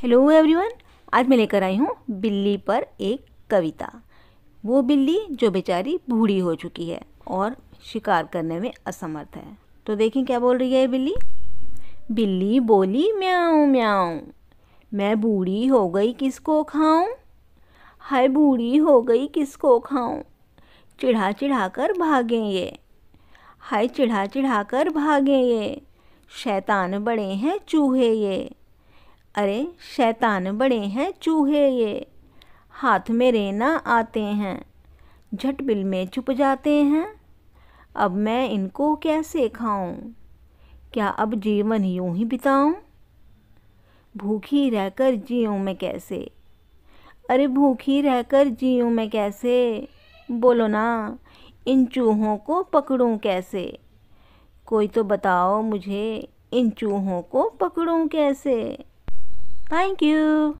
Hello everyone आज मैं लेकर आई हूँ बिल्ली पर एक कविता वो बिल्ली जो बेचारी बूढ़ी हो चुकी है और शिकार करने में असमर्थ है तो देखें क्या बोल रही है बिल्ली बिल्ली बोली म्याऊं म्याऊं मैं बूढ़ी हो गई किसको खाऊं हाय बूढ़ी हो गई किसको खाऊं चिढ़ा चिढ़ा कर भागें ये हाय चिढ़ा चिढ़ा कर भागें ये शैतान बड़े हैं चूहे ये अरे शैतान बड़े हैं चूहे ये हाथ मेरे ना आते हैं झट बिल में छुप जाते हैं अब मैं इनको कैसे खाऊं? क्या अब जीवन यूं ही बिताऊं? भूखी रहकर जियो मैं कैसे अरे भूखी रहकर जीऊँ मैं कैसे बोलो ना इन चूहों को पकड़ूं कैसे कोई तो बताओ मुझे इन चूहों को पकड़ूं कैसे Thank you.